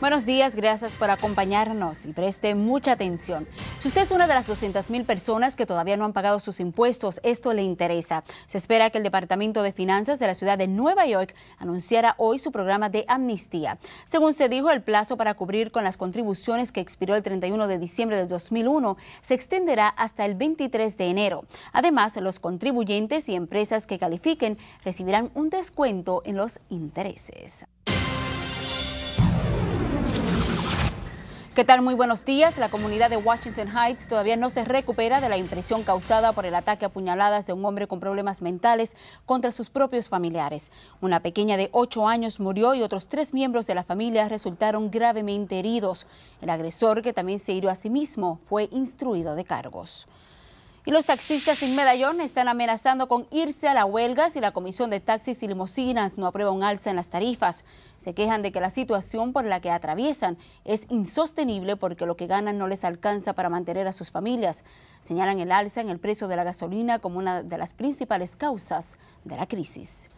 Buenos días, gracias por acompañarnos y preste mucha atención. Si usted es una de las 200.000 personas que todavía no han pagado sus impuestos, esto le interesa. Se espera que el Departamento de Finanzas de la ciudad de Nueva York anunciara hoy su programa de amnistía. Según se dijo, el plazo para cubrir con las contribuciones que expiró el 31 de diciembre del 2001 se extenderá hasta el 23 de enero. Además, los contribuyentes y empresas que califiquen recibirán un descuento en los intereses. ¿Qué tal? Muy buenos días. La comunidad de Washington Heights todavía no se recupera de la impresión causada por el ataque a puñaladas de un hombre con problemas mentales contra sus propios familiares. Una pequeña de 8 años murió y otros tres miembros de la familia resultaron gravemente heridos. El agresor, que también se hirió a sí mismo, fue instruido de cargos. Y los taxistas sin medallón están amenazando con irse a la huelga si la Comisión de Taxis y Limosinas no aprueba un alza en las tarifas. Se quejan de que la situación por la que atraviesan es insostenible porque lo que ganan no les alcanza para mantener a sus familias. Señalan el alza en el precio de la gasolina como una de las principales causas de la crisis.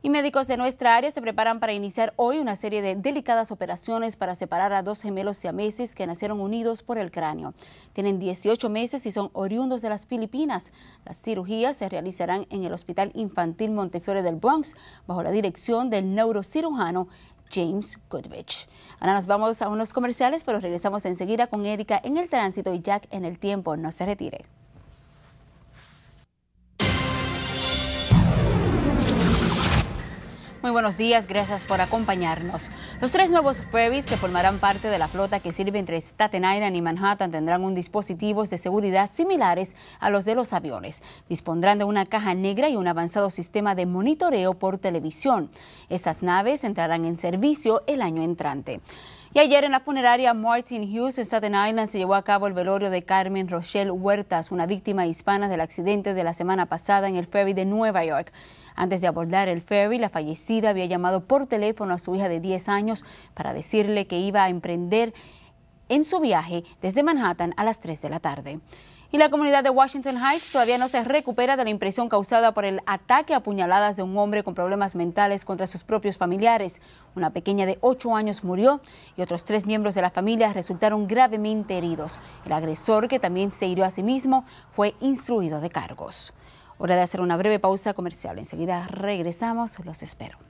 Y médicos de nuestra área se preparan para iniciar hoy una serie de delicadas operaciones para separar a dos gemelos siameses que nacieron unidos por el cráneo. Tienen 18 meses y son oriundos de las Filipinas. Las cirugías se realizarán en el Hospital Infantil Montefiore del Bronx bajo la dirección del neurocirujano James Goodrich. Ahora nos vamos a unos comerciales, pero regresamos enseguida con Erika en el tránsito y Jack en el tiempo. No se retire. Muy buenos días, gracias por acompañarnos. Los tres nuevos ferries que formarán parte de la flota que sirve entre Staten Island y Manhattan tendrán un dispositivos de seguridad similares a los de los aviones. Dispondrán de una caja negra y un avanzado sistema de monitoreo por televisión. Estas naves entrarán en servicio el año entrante. Y ayer en la funeraria Martin Hughes en Staten Island se llevó a cabo el velorio de Carmen Rochelle Huertas, una víctima hispana del accidente de la semana pasada en el ferry de Nueva York. Antes de abordar el ferry, la fallecida había llamado por teléfono a su hija de 10 años para decirle que iba a emprender en su viaje desde Manhattan a las 3 de la tarde. Y la comunidad de Washington Heights todavía no se recupera de la impresión causada por el ataque a puñaladas de un hombre con problemas mentales contra sus propios familiares. Una pequeña de 8 años murió y otros tres miembros de la familia resultaron gravemente heridos. El agresor, que también se hirió a sí mismo, fue instruido de cargos. Hora de hacer una breve pausa comercial. Enseguida regresamos, los espero.